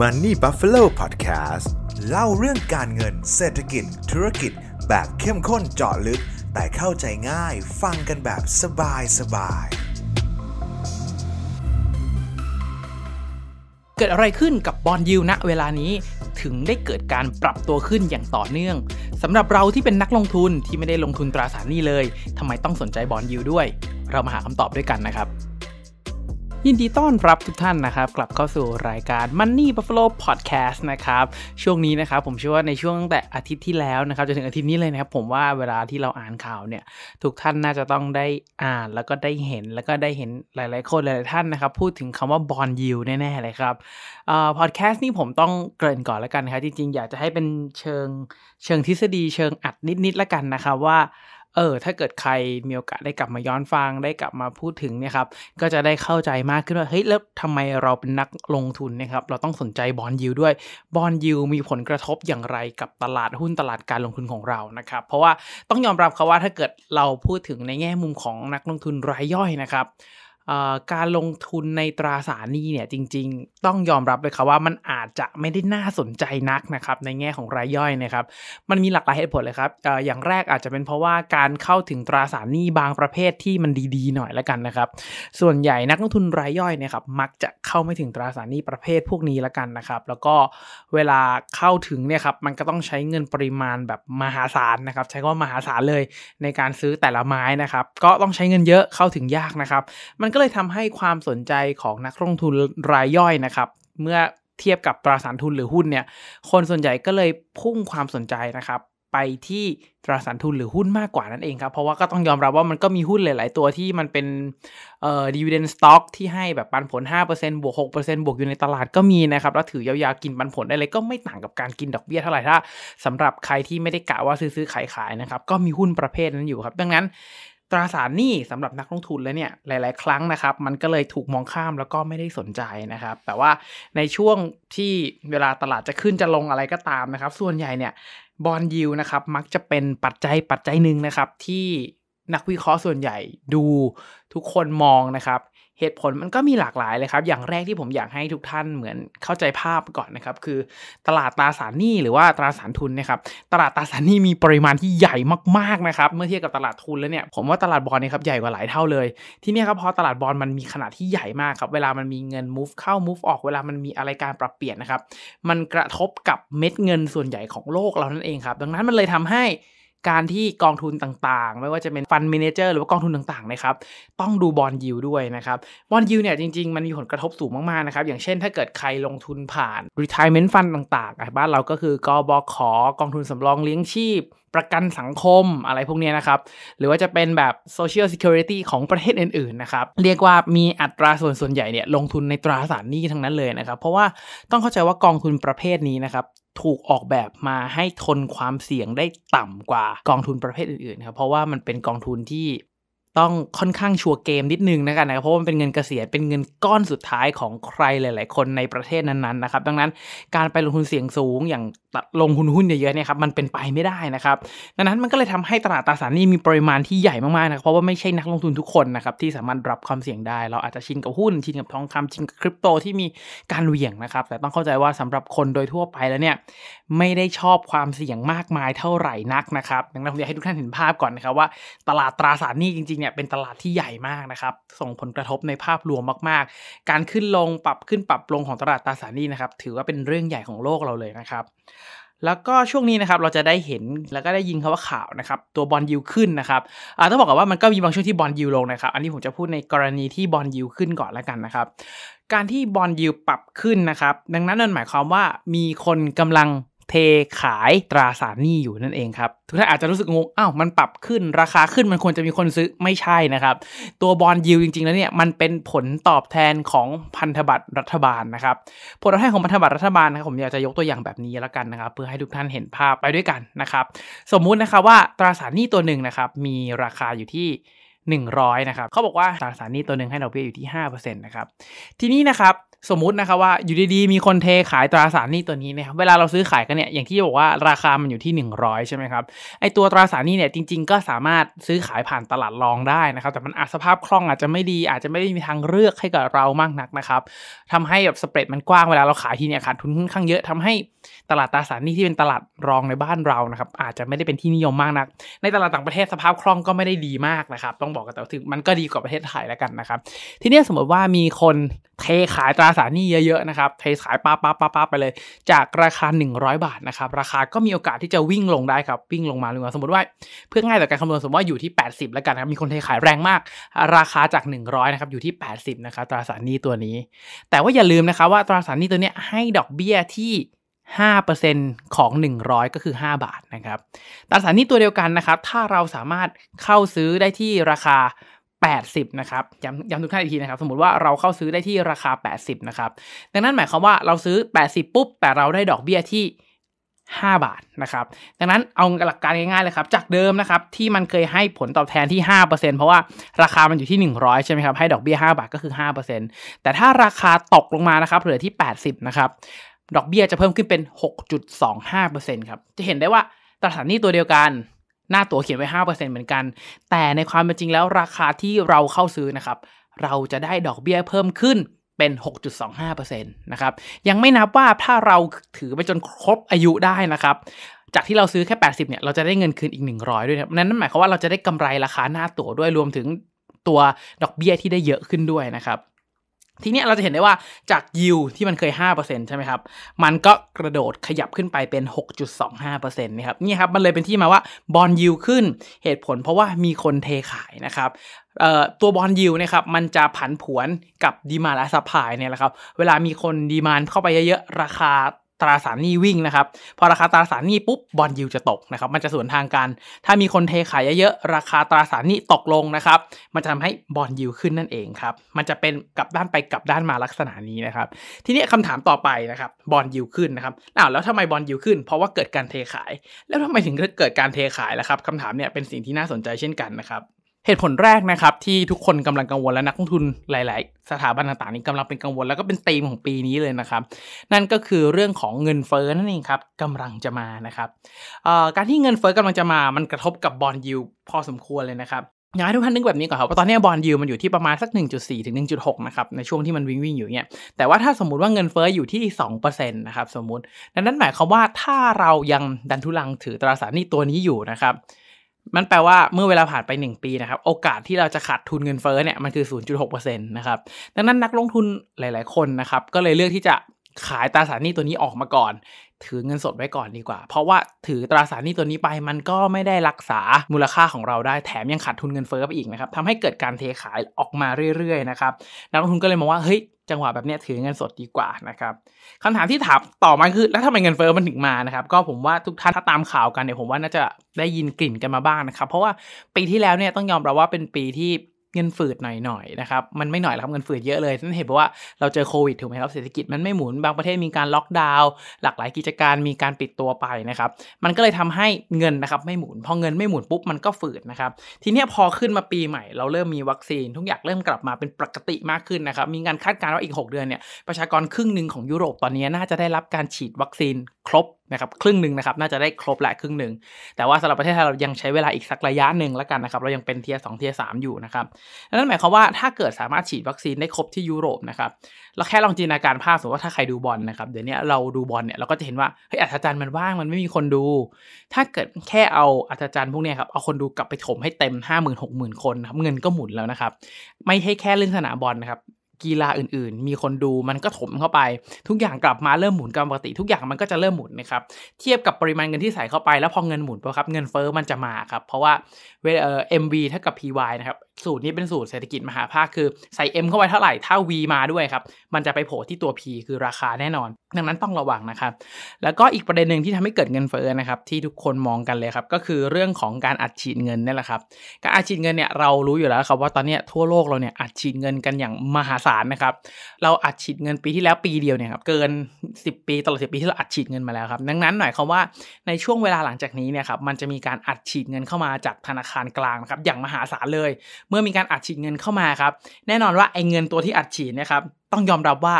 Money Buffalo Podcast เล่าเรื่องการเงินเศรษฐกิจธุรกิจแบบเข้มข้นเจาะลึก แต่เข้าใจง่ายฟังกันแบบสบายสบาย เกิดอะไรขึ้นกับบอลยิวณเวลานี้ถึงได้เกิดการปรับตัวขึ้นอย่างต่อเนื่อง สำหรับเราที่เป็นนักลงทุนที่ไม่ได้ลงทุนตราสารนี้เลย ทำไมต้องสนใจบอลยูด้วย เรามาหาคำตอบด้วยกันนะครับยินดีต้อนรับทุกท่านนะครับกลับเข้าสู่รายการ Money Buffalo Podcast นะครับช่วงนี้นะครับผมเชื่อว่าในช่วงแต่อาทิตย์ที่แล้วนะครับจนถึงอาทิตย์นี้เลยนะครับ ผมว่าเวลาที่เราอ่านข่าวเนี่ยทุกท่านน่าจะต้องได้อ่านแล้วก็ได้เห็นแล้วก็ได้เห็นหลายๆคน หลายๆท่านนะครับพูดถึงคำว่าบอลยิวแน่ๆเลยครับอ่พอดแคสต์นี่ผมต้องเกริ่นก่อนแล้วกันครับจริงๆ อยากจะให้เป็นเชิงเชิงทฤษฎีเชิงอัดนิดๆแล้วกันนะครับว่าเออถ้าเกิดใครมีโอกาสได้กลับมาย้อนฟังได้กลับมาพูดถึงเนี่ยครับก็จะได้เข้าใจมากขึ้นว่าเฮ้ยแล้วทำไมเราเป็นนักลงทุนนะครับเราต้องสนใจบอลยิวด้วย บอลยิวมีผลกระทบอย่างไรกับตลาดหุ้นตลาดการลงทุนของเรานะครับเพราะว่าต้องยอมรับครับว่า ถ้าเกิดเราพูดถึงในแง่มุมของนักลงทุนรายย่อยนะครับการลงทุนในตราสารหนี้เนี่ยจริงๆ ต้องยอมรับเลยครับว่ามันอาจจะไม่ได้น่าสนใจนักนะครับในแง่ของรายย่อยนะครับมันมีหลากหลายเหตุผลเลยครับอย่างแรกอาจจะเป็นเพราะว่าการเข้าถึงตราสารหนี้บางประเภทที่มันดีๆ หน่อยละกันนะครับส่วนใหญ่นักลงทุนรายย่อยเนี่ยครับมักจะเข้าไม่ถึงตราสารหนี้ประเภทพวกนี้ละกันนะครับ แล้วก็เวลาเข้าถึงเนี่ยครับมันก็ต้องใช้เงินปริมาณแบบมหาศาลนะครับ ใช้คำว่ามหาศาลเลยในการซื้อแต่ละไม้นะครับ ก็ต้องใช้เงินเยอะเข้าถึงยากนะครับ มันก็เลยทำให้ความสนใจของนักลงทุนรายย่อยนะครับ เมื่อเทียบกับตราสารทุนหรือหุ้นเนี่ย คนส่วนใหญ่ก็เลยพุ่งความสนใจนะครับไปที่ตราสารทุนหรือหุ้นมากกว่านั่นเองครับ เพราะว่าก็ต้องยอมรับว่ามันก็มีหุ้นหลายๆตัวที่มันเป็นเอ่อดีเวเดนสต็อกที่ให้แบบปันผล 5%บวก6%บวกอยู่ในตลาดก็มีนะครับ แล้วถือยาวๆกินปันผลได้เลยก็ไม่ต่างกับการกินดอกเบี้ยเท่าไหร่ ถ้าสำหรับใครที่ไม่ได้กะว่าซื้อๆขายๆนะครับก็มีหุ้นประเภทนั้นอยู่ครับดังนั้น ตราสารนี่สำหรับนักลงทุนแล้วเนี่ยหลาย ๆครั้งนะครับมันก็เลยถูกมองข้ามแล้วก็ไม่ได้สนใจนะครับแต่ว่าในช่วงที่เวลาตลาดจะขึ้นจะลงอะไรก็ตามนะครับส่วนใหญ่เนี่ยบอลยิวนะครับ มักจะเป็นปัจจัยปัจจัยหนึ่งนะครับ ที่นักวิเคราะห์ส่วนใหญ่ดูทุกคนมองนะครับเหตุผลมันก็มีหลากหลายเลยครับ อย่างแรกที่ผมอยากให้ทุกท่านเหมือนเข้าใจภาพก่อนนะครับคือตลาดตราสารหนี้หรือว่าตราสารทุนนะครับ ตลาดตราสารหนี้มีปริมาณที่ใหญ่มากๆนะครับเมื่อเทียบกับตลาดทุน แล้วเนี่ยผมว่าตลาดบอลเนี่ยครับใหญ่กว่าหลายเท่าเลย ที่นี่ครับพอตลาดบอลมันมีขนาดที่ใหญ่มากครับเวลามันมีเงิน move เข้า move ออกเวลามันมีอะไรการปรับเปลี่ยนนะครับมันกระทบกับเม็ดเงินส่วนใหญ่ของโลกเรานั่นเองครับดังนั้นมันเลยทำให้การที่กองทุนต่างๆ ไม่ว่าจะเป็นฟันเมนเจอร์หรือว่ากองทุนต่างๆนะครับ ต้องดูบอลยิวด้วยนะครับบอลยิวเนี่ยจริง ๆมันมีผลกระทบสูงมากๆนะครับอย่างเช่น ถ้าเกิดใครลงทุนผ่าน retirement fund ต่างๆ บ้านเราก็คือกอบอขอกองทุนสำรองเลี้ยงชีพ ประกันสังคมอะไรพวกนี้นะครับ หรือว่าจะเป็นแบบ Social Security ของประเทศอื่น ๆนะครับ เรียกว่ามีอัตราส่วนส่วนใหญ่เนี่ยลงทุนในตราสารหนี้ทั้งนั้นเลยนะครับ เพราะว่าต้องเข้าใจว่ากองทุนประเภทนี้นะครับถูกออกแบบมาให้ทนความเสี่ยงได้ต่ำกว่ากองทุนประเภทอื่นๆครับ เพราะว่ามันเป็นกองทุนที่ต้องค่อนข้างชัวร์เกมนิดนึงนะครับเพราะมันเป็นเงินเกษียณเป็นเงินก้อนสุดท้ายของใครหลาย ๆ คนในประเทศนั้นๆนะครับดังนั้นการไปลงทุนเสี่ยงสูงอย่างลงทุนหุ้นเยอะๆเนี่ยครับมันเป็นไปไม่ได้นะครับดังนั้นมันก็เลยทำให้ตลาดตราสารนี้มีปริมาณที่ใหญ่มากๆนะเพราะว่าไม่ใช่นักลงทุนทุกคนนะครับที่สามารถรับความเสี่ยงได้ เราอาจจะชินกับหุ้นชินกับทองคำชินกับคริปโตที่มีการเหวี่ยงนะครับแต่ต้องเข้าใจว่าสำหรับคนโดยทั่วไปแล้วเนี่ยไม่ได้ชอบความเสี่ยงมากมายเท่าไหร่นักนะครับดังนั้นผมอยากให้ทุกท่านเห็นภาพก่อนนะครับว่า ตลาดตราสารนี้จริงเนี่ยเป็นตลาดที่ใหญ่มากนะครับ ส่งผลกระทบในภาพรวมมาก ๆ การขึ้นลงปรับขึ้นปรับลงของตลาดตราสารหนี้นะครับ ถือว่าเป็นเรื่องใหญ่ของโลกเราเลยนะครับ แล้วก็ช่วงนี้นะครับ เราจะได้เห็นแล้วก็ได้ยินคำว่าข่าวนะครับ ตัวบอลยิวขึ้นนะครับต้องบอกกนว่ามันก็มีบางช่วงที่บอลยิวลงนะครับ อันนี้ผมจะพูดในกรณีที่บอลยิวขึ้นก่อนแล้วกันนะครับ การที่บอลยิวปรับขึ้นนะครับ ดังนั้นนั่นหมายความว่ามีคนกำลังเทขายตราสารหนี้อยู่นั่นเองครับทุกท่านอาจจะรู้สึกงงอ้าว มันปรับขึ้นราคาขึ้นมันควรจะมีคนซื้อ ไม่ใช่นะครับ ตัวบอลยิวจริงๆแล้วเนี่ยมันเป็นผลตอบแทนของพันธบัตรรัฐบาลนะครับผลตอบแทนของพันธบัตรรัฐบาลนะครับผมอยากจะยกตัวอย่างแบบนี้แล้วกันนะครับ เพื่อให้ทุกท่านเห็นภาพไปด้วยกันนะครับ สมมุตินะครับว่าตราสารหนี้ตัวหนึ่งนะครับ มีราคาอยู่ที่ 100 นะครับเขาบอกว่าตราสารหนี้ตัวหนึ่งให้ดอกเบี้ยอยู่ที่5%นะครับทีนี้นะครับสมมุตินะครับว่า อยู่ดีๆมีคนเทขายตราสารหนี้ตัวนี้นะครับเวลาเราซื้อขายกันเนี่ยอย่างที่บอกว่าราคามันอยู่ที่ 100ใช่ไหมครับไอตัวตราสารหนี้เนี่ยจริงๆก็สามารถซื้อขายผ่านตลาดรองได้นะครับแต่มันอาจสภาพคล่องอาจจะไม่ดี อาจจะไม่ได้มีทางเลือกให้กับเรามากนักนะครับทำให้แบบสเปรดมันกว้างเวลาเราขายทีเนี่ยขาดทุนค่อนข้างเยอะทำให้ตลาดตราสารหนี้ที่เป็นตลาดรองในบ้านเรานะครับอาจจะไม่ได้เป็นที่นิยมมากนัก ในตลาดต่างประเทศสภาพคล่องก็ไม่ได้ดีมากนะครับต้องบอกกันแต่ถึงมันก็ดีกว่าประเทศไทยแล้วกันนะครับทีนี้สมมติว่ามีคนเทขายตราสาหนี้เยอะๆ นะครับเทขายป้าป้าป้าป้าไปเลย จากราคา 100 บาทนะครับ ราคาก็มีโอกาสที่จะวิ่งลงได้ครับ วิ่งลงมาเลยสมมติว่า เพื่อง่ายต่อการคำนวณสมมติว่าอยู่ที่ 80 แล้วกันครับ มีคนเทขายแรงมาก ราคาจาก 100 นะครับ อยู่ที่ 80 นะครับ ตราสารหนี้ตัวนี้ แต่ว่าอย่าลืมนะครับว่าตราสารหนี้ตัวนี้ให้ดอกเบี้ยที่ 5%ของ 100 ก็คือ 5 บาทนะครับ ตราสารนี้ตัวเดียวกันนะครับ ถ้าเราสามารถเข้าซื้อได้ที่ราคา80นะครับย้ำย้ำทุกท่านอีกทีนะครับ สมมติว่าเราเข้าซื้อได้ที่ราคา 80นะครับ ดังนั้นหมายความว่าเราซื้อ 80 ปุ๊บ แต่เราได้ดอกเบี้ยที่ 5 บาทนะครับ ดังนั้นเอาหลักการง่ายๆเลยครับ จากเดิมนะครับที่มันเคยให้ผลตอบแทนที่ 5%เพราะว่าราคามันอยู่ที่ 100ใช่ไหมครับ ให้ดอกเบี้ย 5 บาทก็คือ5%แต่ถ้าราคาตกลงมานะครับเหลือที่ 80นะครับ ดอกเบี้ยจะเพิ่มขึ้นเป็น 6.25%ครับ จะเห็นได้ว่าตราสารหนี้ตัวเดียวกันหน้าตั๋วเขียนไว้ 5%เหมือนกัน แต่ในความเป็นจริงแล้วราคาที่เราเข้าซื้อนะครับ เราจะได้ดอกเบี้ยเพิ่มขึ้นเป็น 6.25%นะครับ ยังไม่นับว่าถ้าเราถือไปจนครบอายุได้นะครับ จากที่เราซื้อแค่ 80เนี่ย เราจะได้เงินคืนอีก 100 ด้วยนะนั้นหมายความว่าเราจะได้กำไรราคาหน้าตั๋วด้วยรวมถึงตัวดอกเบี้ยที่ได้เยอะขึ้นด้วยนะครับทีนี้เราจะเห็นได้ว่าจากยิวที่มันเคย 5%ใช่ไหมครับ มันก็กระโดดขยับขึ้นไปเป็น 6.25%นะครับนี่ครับ มันเลยเป็นที่มาว่าบอลยิวขึ้นเหตุผลเพราะว่ามีคนเทขายนะครับตัวบอลยิวนะครับมันจะผันผวนกับดีมาและซัพพลายเนี่ยแหละครับ เวลามีคนดีมานเข้าไปเยอะ ๆ ราคาตราสารหนี้วิ่งนะครับ พอราคาตราสารหนี้ปุ๊บบอลยิวจะตกนะครับ มันจะสวนทางกัน ถ้ามีคนเทขายเยอะๆราคาตราสารหนี้ตกลงนะครับมันจะทำให้บอลยิวขึ้นนั่นเองครับมันจะเป็นกลับด้านไปกลับด้านมาลักษณะนี้นะครับ ทีนี้คำถามต่อไปนะครับบอลยิวขึ้นนะครับอ้าวแล้วทำไมบอลยิวขึ้น เพราะว่าเกิดการเทขาย แล้วทำไมถึงเกิดการเทขายล่ะครับคำถามเนี่ยเป็นสิ่งที่น่าสนใจเช่นกันนะครับเหตุผลแรกนะครับที่ทุกคนกำลัง กังวลและนักลงทุนหลาย ๆ สถาบันต่าง ๆ นี้กำลังเป็นกังวลแล้วก็เป็นธีมของปีนี้เลยนะครับ นั่นก็คือเรื่องของเงินเฟ้อนั่นเองครับกำลังจะมานะครับการที่เงินเฟ้อกำลังจะมามันกระทบกับบอลยูพอสมควรเลยนะครับอยากให้ทุกท่านนึกแบบนี้ก่อนครับว่าตอนนี้บอลยูมันอยู่ที่ประมาณสัก1.4ถึง1.6นะครับในช่วงที่มันวิ่งวิ่งอยู่เนี่ยแต่ว่าถ้าสมมติว่าเงินเฟ้ออยู่ที่2%นะครับสมมติ ดังนั้นหมายความว่าถ้าเรายังดันทุลังถือตราสารหนี้ตัวนี้อยู่นะครับมันแปลว่าเมื่อเวลาผ่านไป 1 ปีนะครับโอกาสที่เราจะขาดทุนเงินเฟ้อเนี่ยมันคือ 0.6%นะครับดังนั้นนักลงทุนหลาย ๆ คนนะครับก็เลยเลือกที่จะขายตราสารหนี้ตัวนี้ออกมาก่อน ถือเงินสดไว้ก่อนดีกว่าเพราะว่าถือตราสารหนี้ตัวนี้ไป มันก็ไม่ได้รักษามูลค่าของเราได้แถมยังขาดทุนเงินเฟ้อไปอีกนะครับทำให้เกิดการเทขายออกมาเรื่อยๆ นะครับนักลงทุนก็เลยมองว่าเฮ้ยจังหวะแบบนี้ถือเงินสดดีกว่านะครับคำถามที่ถามต่อมาคือ แล้วทำไมเงินเฟอ้อมันถึงมานะครับ ก็ผมว่าทุกท่านถ้าตามข่าวกันเนี่ยผมว่าน่าจะได้ยินกลิ่นกันมาบ้างนะครับ เพราะว่าปีที่แล้วเนี่ยต้องยอมรับว่าเป็นปีที่เงินฝืดหน่อยๆนะครับ มันไม่หน่อยครับเงินฝืดเยอะเลยนั่นเห็นว่าเราเจอโควิดถูกไหมครับ เศรษฐกิจมันไม่หมุน บางประเทศมีการล็อกดาวน์ หลากหลายกิจการมีการปิดตัวไปนะครับ มันก็เลยทำให้เงินนะครับไม่หมุน พอเงินไม่หมุนปุ๊บมันก็ฝืดนะครับ ทีนี้พอขึ้นมาปีใหม่ เราเริ่มมีวัคซีน ทุกอย่างเริ่มกลับมาเป็นปกติมากขึ้นนะครับ มีการคาดการณ์ว่าอีก 6 เดือนเนี่ยประชากรครึ่งหนึ่งของยุโรปตอนนี้น่าจะได้รับการฉีดวัคซีนครบนะครับครึ่งหนึ่งนะครับน่าจะได้ครบแหละครึ่งหนึ่งแต่ว่าสำหรับประเทศไทยเรายังใช้เวลาอีกสักระยะหนึ่งแล้วกันนะครับเรายังเป็นเทียสองเทียสามอยู่นะครับนั่นหมายความว่าถ้าเกิดสามารถฉีดวัคซีนได้ครบที่ยุโรปนะครับเราแค่ลองจินตนาการภาพสมมติว่าถ้าใครดูบอลนะครับเดี๋ยวนี้เราดูบอลเนี่ยเราก็จะเห็นว่าเฮ้ยอัศจรรย์มันว่างมันไม่มีคนดู ถ้าเกิดแค่เอาอัศจรรย์พวกนี้ครับเอาคนดูกลับไปถมให้เต็ม5 0 0 0 0 6 0 0 0 0 คนครับเงินก็หมุนแล้วนะครับไม่ใช่แค่เล่นสนามบอลนะครับกีฬาอื่นๆ มีคนดูมันก็ถมเข้าไป ทุกอย่างกลับมาเริ่มหมุนกปกติ ทุกอย่างมันก็จะเริ่มหมุนนะครับ เทียบกับปริมาณเงินที่ใส่เข้าไป แล้วพอเงินหมุนปครับ เงินเฟอ้อมันจะมาครับ เพราะว่าเอ่อ MV เท่ากับ PY นะครับสูตรนี้เป็นสูตรเศรษฐกิจมหาภาคคือใส่ M เข้าไปเท่าไหร่ถ้า V มาด้วยครับมันจะไปโผล่ที่ตัว P คือราคาแน่นอน ดังนั้นต้องระวังนะครับ แล้วก็อีกประเด็นหนึ่งที่ทำให้เกิดเงินเฟ้อนะครับที่ทุกคนมองกันเลยครับก็คือเรื่องของการอัดฉีดเงินนี่แหละครับการอัดฉีดเงินเนี่ยเรารู้อยู่แล้วครับว่าตอนนี้ทั่วโลกเราเนี่ยอัดฉีดเงินกันอย่างมหาศาลนะครับเราอัดฉีดเงินปีที่แล้วปีเดียวเนี่ยครับเกิน 10 ปีตลอดสิปีที่เราอัดฉีดเงินมาแล้วครับ ดังนั้นหน่อยเขาว่าในช่วงเวลาหลังจากนี้เนี่ยครับมันจะมีการอัดฉีดเงินเข้ามาจากธนาคารกลางนะครับอย่างมหาศาลเลยเมื่อมีการอัดฉีดเงินเข้ามาครับแน่นอนว่าไอ้เงินตัวที่อัดฉีดนะครับต้องยอมรับว่า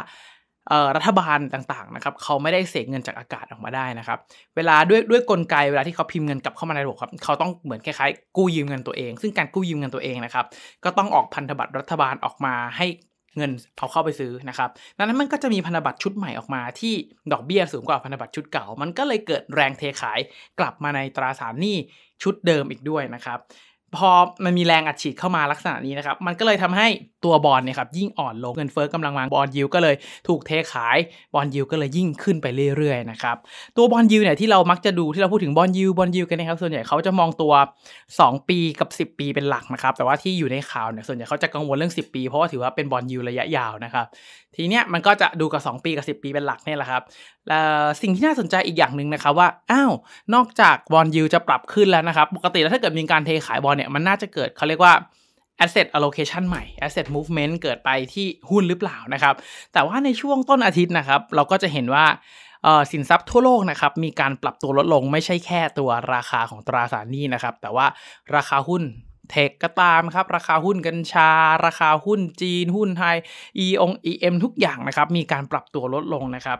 รัฐบาลต่างๆนะครับ เขาไม่ได้เสกเงินจากอากาศออกมาได้นะครับ เวลาด้วยด้วยกลไกเวลาที่เขาพิมพ์เงินกลับเข้ามาในระบบครับเขาต้องเหมือนคล้ายๆกู้ยืมเงินตัวเองซึ่งการกู้ยืมเงินตัวเองนะครับก็ต้องออกพันธบัตรรัฐบาลออกมาให้เงินเอาเข้าไปซื้อนะครับ ดังนั้นมันก็จะมีพันธบัตรชุดใหม่ออกมา ที่ดอกเบี้ยสูงกว่าพันธบัตรชุดเก่า มันก็เลยเกิดแรงเทขายกลับมาในตราสารหนี้ชุดเดิมอีกด้วยนะครับพอมันมีแรงอัดฉีดเข้ามาลักษณะนี้นะครับมันก็เลยทำให้ตัวบอลเนี่ยครับยิ่งอ่อนลงเงินเฟ้อกำลังวางบอลยิวก็เลยถูกเทขายบอลยิวก็เลยยิ่งขึ้นไปเรื่อยๆนะครับตัวบอลยิวเนี่ยที่เรามักจะดูที่เราพูดถึงบอลยิวบอลยิวกันนะครับส่วนใหญ่เขาจะมองตัว 2 ปีกับ 10 ปีเป็นหลักนะครับแต่ว่าที่อยู่ในข่าวเนี่ยส่วนใหญ่เขาจะกังวลเรื่อง10 ปีเพราะว่าถือว่าเป็นบอลยิวระยะยาวนะครับทีเนี้ยมันก็จะดูกับ 2 ปีกับ 10 ปีเป็นหลักเนี่ยแหละครับสิ่งที่น่าสนใจอีกอย่างหนึ่งนะครับว่าอ้าวนอกจากบอลยูจะปรับขึ้นแล้วนะครับปกติแล้วถ้าเกิดมีการเทขายบอลเนี่ยมันน่าจะเกิดเขาเรียกว่า asset allocation ใหม่ asset movement เกิดไปที่หุ้นหรือเปล่านะครับแต่ว่าในช่วงต้นอาทิตย์นะครับเราก็จะเห็นว่าสินทรัพย์ทั่วโลกนะครับมีการปรับตัวลดลง ไม่ใช่แค่ตัวราคาของตราสารหนี้นะครับแต่ว่าราคาหุ้นเทคก็ตามครับราคาหุ้นกัญชา ราคาหุ้น จีนหุ้นไทยอีองอเ็มทุกอย่างนะครับมีการปรับตัวลดลงนะครับ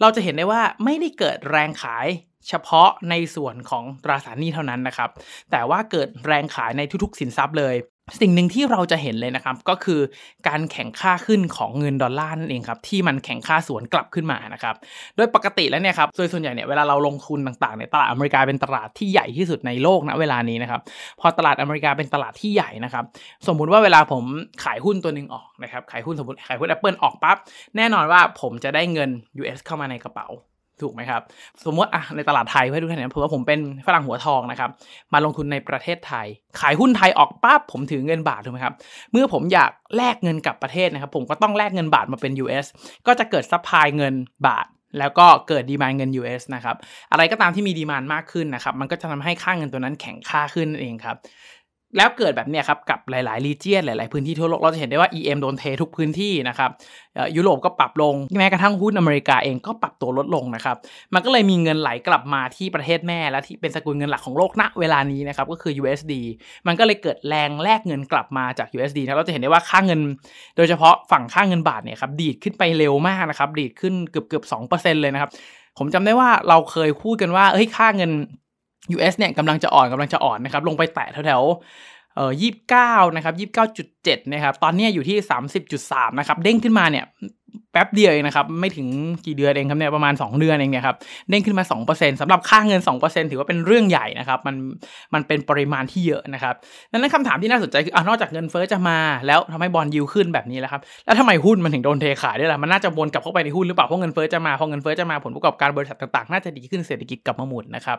เราจะเห็นได้ว่าไม่ได้เกิดแรงขายเฉพาะในส่วนของตราสารหนี้เท่านั้นนะครับ แต่ว่าเกิดแรงขายในทุกๆสินทรัพย์เลยสิ่งหนึ่งที่เราจะเห็นเลยนะครับก็คือการแข่งค่าขึ้นของเงินดอลลาร์นั่นเองครับที่มันแข่งค่าสวนกลับขึ้นมานะครับโดยปกติแล้วเนี่ยครับโดยส่วนใหญ่เนี่ยเวลาเราลงทุนต่าง ๆในตลาดอเมริกาเป็นตลาดที่ใหญ่ที่สุดในโลกนะเวลานี้นะครับพอตลาดอเมริกาเป็นตลาดที่ใหญ่นะครับสมมุติว่าเวลาผมขายหุ้นตัวหนึ่งออกนะครับขายหุ้นสมมติขายหุ้นแอปเปิลออกปั๊บแน่นอนว่าผมจะได้เงิน US เข้ามาในกระเป๋าถูกไหมครับ สมมติอ่ะในตลาดไทยเพื่อทุกท่านเนี่ยเผื่าผมเป็นฝรั่งหัวทองนะครับมาลงทุนในประเทศไทย ขายหุ้นไทยออกปั๊บผมถือเงินบาทถูกไหมครับ เมื่อผมอยากแลกเงินกับประเทศนะครับผมก็ต้องแลกเงินบาทมาเป็น US ก็จะเกิดซัพพลายเงินบาท แล้วก็เกิดดีมานเงิน US นะครับอะไรก็ตามที่มีดีมานมากขึ้นนะครับมันก็จะทำให้ค่าเงินตัวนั้นแข็งค่าขึ้นนั่นเองครับแล้วเกิดแบบเนี้ยครับกับหลายๆรีเจียนหลาย ๆ พื้นที่ทั่วโลกเราจะเห็นได้ว่า EM โดนเททุกพื้นที่นะครับยุโรปก็ปรับลงแม้กระทั่งหุ้นอเมริกาเองก็ปรับตัวลดลงนะครับมันก็เลยมีเงินไหลกลับมาที่ประเทศแม่และที่เป็นสกุลเงินหลักของโลกณเวลานี้นะครับก็คือ USD มันก็เลยเกิดแรงแลกเงินกลับมาจาก USD นะเราจะเห็นได้ว่าค่าเงิน โดยเฉพาะฝั่งค่าเงินบาทเนี่ยครับดีดขึ้นไปเร็วมากนะครับดีดขึ้นเกือบเกือบสเลยนะครับผมจำได้ว่าเราเคยพูดกันว่าเฮ้ยค่าเงิน US เนี่ยกำลังจะอ่อนกำลังจะอ่อนนะครับลงไปแตะแถวเอ่อยี่สิบเก้านะครับยี่สิบเก้าจุดเจ็ดนะครับตอนนี้อยู่ที่สามสิบจุดสามนะครับเด้งขึ้นมาเนี่ยแป๊บเดียวเองนะครับไม่ถึงกี่เดือนเองครับเนี่ยประมาณ 2 เดือนเอง เนี่ยครับเด้งขึ้นมา 2%สำหรับค่าเงิน 2%ถือว่าเป็นเรื่องใหญ่นะครับมันมันเป็นปริมาณที่เยอะนะครับดังนั้นคำถามที่น่าสนใจคืออนอกจากเงินเฟ้อจะมา แล้วทำให้บอลยิวขึ้นแบบนี้ แล้วครับแล้วทำไมหุ้นมันถึงโดนเทขายด้วยล่ะมันน่าจะวนกลับเข้าไปในหุ้นหรือเปล่า เพราะเงินเฟ้อจะมาพอเงินเฟ้อจะมาผลประกอบการบริษัทต่างๆน่าจะดีขึ้นเศรษฐกิจกลับมาหมุนนะครับ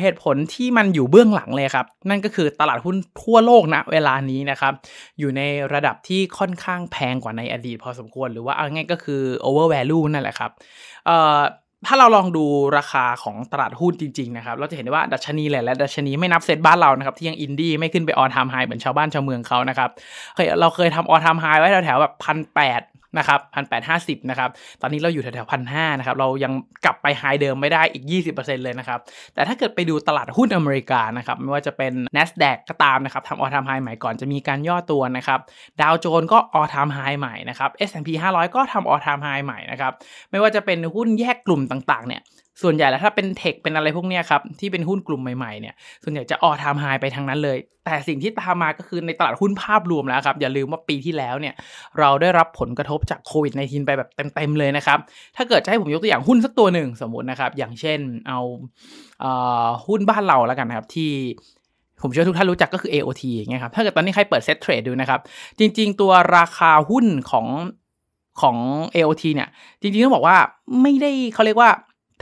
เหตุผลที่มันอยู่เบื้องหลังเลยครับนั่นก็คือตลาดหุ้นทั่วโลกนะเวลานี้นะครับอยู่ในระดับที่ค่อนข้างแพงกว่าในอดีตพอสมควรหรือว่าเอาง่ายก็คือ over value นั่นแหละครับถ้าเราลองดูราคาของตลาดหุ้นจริงๆนะครับ เราจะเห็นได้ว่าดัชนีหลายและดัชนีไม่นับเซตบ้านเรานะครับ ที่ยังอินดี้ไม่ขึ้นไปออทามไฮเหมือนชาวบ้านชาวเมืองเขานะครับ เคยเราเคยทำออทามไฮไว้แถวๆแบบพันแปดนะครับพันแปดห้าสิบนะครับ ตอนนี้เราอยู่แถวๆพันห้านะครับ เรายังกลับไปไฮเดิมไม่ได้อีก 20%เลยนะครับ แต่ถ้าเกิดไปดูตลาดหุ้นอเมริกานะครับ ไม่ว่าจะเป็น N แอสแดก็ตามนะครับ ทำออทามไฮใหม่ก่อนจะมีการย่อตัวนะครับดาวโจนก็ออทามไฮใหม่นะครับเออสแนาร500 ก็ทำออทามไฮใหม่นะครับ ไม่ว่าจะเป็นหุ้นแยกกลุ่มต่างๆ เนี่ยส่วนใหญ่แล้วถ้าเป็นเทคเป็นอะไรพวกเนี้ยครับ ที่เป็นหุ้นกลุ่มใหม่ๆ เนี่ย ส่วนใหญ่จะออทามไฮไปทางนั้นเลย แต่สิ่งที่ตามมาก็คือในตลาดหุ้นภาพรวมแล้วครับ อย่าลืมว่าปีที่แล้วเนี่ย เราได้รับผลกระทบจากโควิดในทินไปแบบเต็มๆเลยนะครับ ถ้าเกิดจะให้ผมยกตัวอย่างหุ้นสักตัวหนึ่งสมมตินะครับ อย่างเช่นเอาเอาหุ้นบ้านเราแล้วกันนะครับที่ผมเชื่อทุกท่านรู้จักก็คือ AOT อย่างเงี้ยครับถ้าเกิดตอนนี้ใครเปิดเซ็ตเทรดดูนะครับจริง ๆ ตัวราคาหุ้นของของ AOT เนี่ย จริงๆต้องบอกว่าไม่ได้เขาเรียกว่า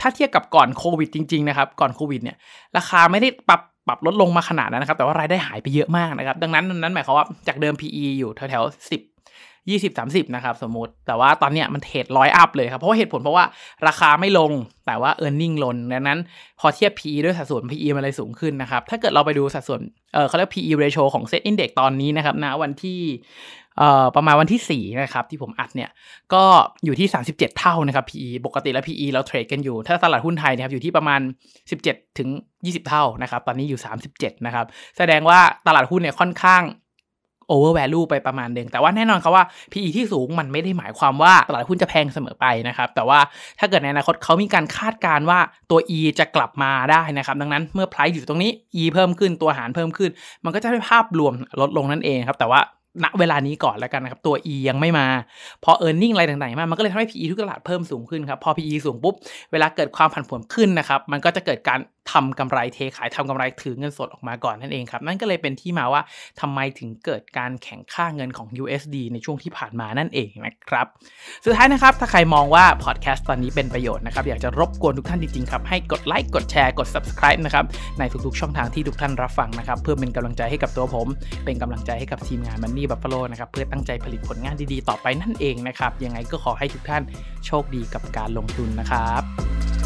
ถ้าเทียบกับก่อนโควิดจริงๆนะครับก่อนโควิดเนี่ยราคาไม่ได้ปรับปรับลดลงมาขนาดนั้นนะครับแต่ว่ารายได้หายไปเยอะมากนะครับดังนั้นนั้นหมายความว่าจากเดิม PE อยู่แถวๆสิบยี่สิบสามสิบนะครับสมมติแต่ว่าตอนนี้มันเทรดร้อยอัพเลยครับเพราะเหตุผลเพราะว่าราคาไม่ลงแต่ว่า e a r n i n g ลงดังนั้นพอเทียบ PE ด้วยสัดส่วน PE มันเลยสูงขึ้นนะครับถ้าเกิดเราไปดูสัดส่วนเออเขาเรียก PE ratio ของ Set Index ตอนนี้นะครับณนะวันที่ประมาณวันที่4นะครับที่ผมอัดเนี่ยก็อยู่ที่ 37 เท่านะครับ PE ปกติแล้ว PE เราเทรดกันอยู่ถ้าตลาดหุ้นไทยนะครับอยู่ที่ประมาณ17ถึง20 เท่านะครับตอนนี้อยู่ 37นะครับแสดงว่าตลาดหุ้นเนี่ยค่อนข้างโอเวอร์แวลูไปประมาณหนึ่งแต่ว่าแน่นอนครับว่า PE ที่สูงมันไม่ได้หมายความว่าตลาดหุ้นจะแพงเสมอไปนะครับแต่ว่าถ้าเกิดในอนาคตเขามีการคาดการว่าตัว E จะกลับมาได้นะครับดังนั้นเมื่อ price อยู่ตรงนี้ E เพิ่มขึ้นตัวหารเพิ่มขึ้น มันก็จะให้ภาพรวมลดลงนั่นเองครับ แต่ว่าณเวลานี้ก่อนแล้วกันนะครับ ตัว E ยังไม่มา พอ e a r n i n g อะไรต่างๆมามันก็เลยทำให้ PE ทุกตลาดเพิ่มสูงขึ้นครับ พอ PE สูงปุ๊บ เวลาเกิดความผันผวนขึ้นนะครับ มันก็จะเกิดการทำกำไรเทขาย ทำกำไรถือเงินสดออกมาก่อน นั่นเองครับ นั่นก็เลยเป็นที่มาว่าทำไมถึงเกิดการแข่งข้าเงินของ USD ในช่วงที่ผ่านมานั่นเองนะครับ สุดท้ายนะครับ ถ้าใครมองว่าพอดแคสต์ตอนนี้เป็นประโยชน์นะครับอยากจะรบกวนทุกท่านจริงๆครับ ให้กดไลค์กดแชร์กด subscribe นะครับ ในทุกๆช่องทางที่ทุกท่านรับฟังนะครับ เพื่อเป็นกำลังใจให้กับตัวผม เป็นกำลังใจให้กับทีมงานมันนี่บัฟฟาโลนะครับเพื่อตั้งใจผลิตผลงานดีๆต่อไปนั่นเองนะครับยังไงก็ขอให้ทุกท่านโชคดีกับการลงทุนนะครับ